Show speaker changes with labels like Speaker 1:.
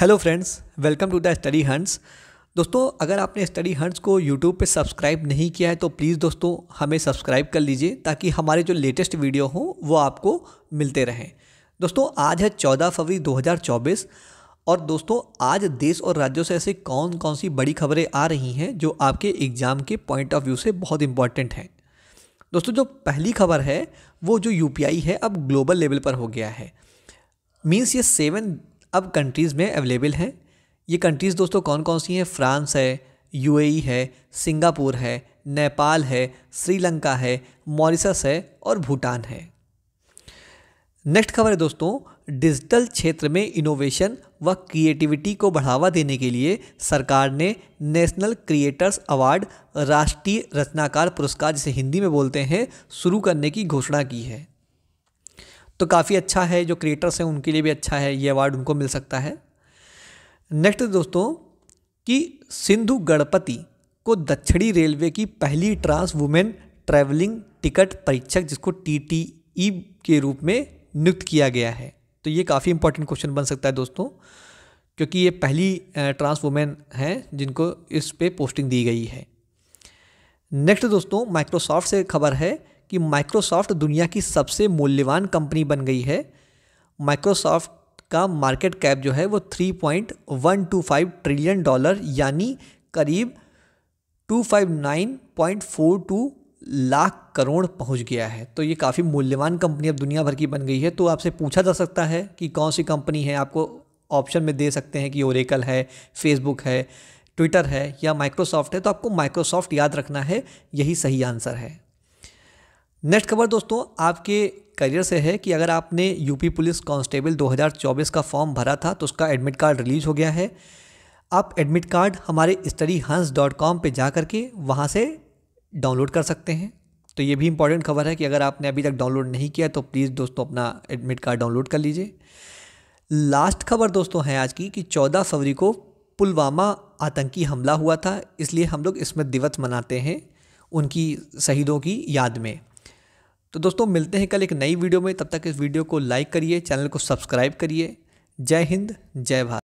Speaker 1: hello friends welcome to the study hunts दोस्तों अगर आपने स्टडी हंट्स को यूट्यूब पे सब्सक्राइब नहीं किया है तो प्लीज़ दोस्तों हमें सब्सक्राइब कर लीजिए ताकि हमारे जो लेटेस्ट वीडियो हों वो आपको मिलते रहें दोस्तों आज है 14 फरवरी 2024 और दोस्तों आज देश और राज्यों से ऐसे कौन कौन सी बड़ी खबरें आ रही हैं जो आपके एग्ज़ाम के पॉइंट ऑफ व्यू से बहुत इंपॉर्टेंट हैं दोस्तों जो पहली खबर है वो जो यू है अब ग्लोबल लेवल पर हो गया है मीन्स ये सेवन अब कंट्रीज़ में अवेलेबल हैं ये कंट्रीज़ दोस्तों कौन कौन सी हैं फ्रांस है यूएई e है सिंगापुर है नेपाल है श्रीलंका है मॉरिसस है और भूटान है नेक्स्ट खबर है दोस्तों डिजिटल क्षेत्र में इनोवेशन व क्रिएटिविटी को बढ़ावा देने के लिए सरकार ने नेशनल क्रिएटर्स अवार्ड राष्ट्रीय रचनाकार पुरस्कार जिसे हिंदी में बोलते हैं शुरू करने की घोषणा की है तो काफ़ी अच्छा है जो क्रिएटर्स हैं उनके लिए भी अच्छा है ये अवार्ड उनको मिल सकता है नेक्स्ट दोस्तों कि सिंधु गणपति को दक्षिणी रेलवे की पहली ट्रांस वुमेन ट्रैवलिंग टिकट परीक्षक जिसको टी e के रूप में नियुक्त किया गया है तो ये काफ़ी इंपॉर्टेंट क्वेश्चन बन सकता है दोस्तों क्योंकि ये पहली ट्रांस वुमेन हैं जिनको इस पे पोस्टिंग दी गई है नेक्स्ट दोस्तों माइक्रोसॉफ्ट से खबर है कि माइक्रोसॉफ्ट दुनिया की सबसे मूल्यवान कंपनी बन गई है माइक्रोसॉफ्ट का मार्केट कैप जो है वो 3.125 ट्रिलियन डॉलर यानी करीब 259.42 लाख करोड़ पहुंच गया है तो ये काफ़ी मूल्यवान कंपनी अब दुनिया भर की बन गई है तो आपसे पूछा जा सकता है कि कौन सी कंपनी है आपको ऑप्शन में दे सकते हैं कि ओरेकल है फेसबुक है ट्विटर है या माइक्रोसॉफ्ट है तो आपको माइक्रोसॉफ्ट याद रखना है यही सही आंसर है नेक्स्ट खबर दोस्तों आपके करियर से है कि अगर आपने यूपी पुलिस कांस्टेबल 2024 का फॉर्म भरा था तो उसका एडमिट कार्ड रिलीज हो गया है आप एडमिट कार्ड हमारे स्टडी हंस डॉट कॉम पर जा करके वहाँ से डाउनलोड कर सकते हैं तो ये भी इंपॉर्टेंट खबर है कि अगर आपने अभी तक डाउनलोड नहीं किया तो प्लीज़ दोस्तों अपना एडमिट कार्ड डाउनलोड कर लीजिए लास्ट खबर दोस्तों है आज की कि 14 फरवरी को पुलवामा आतंकी हमला हुआ था इसलिए हम लोग इसमें दिवस मनाते हैं उनकी शहीदों की याद में तो दोस्तों मिलते हैं कल एक नई वीडियो में तब तक इस वीडियो को लाइक करिए चैनल को सब्सक्राइब करिए जय हिंद जय भारत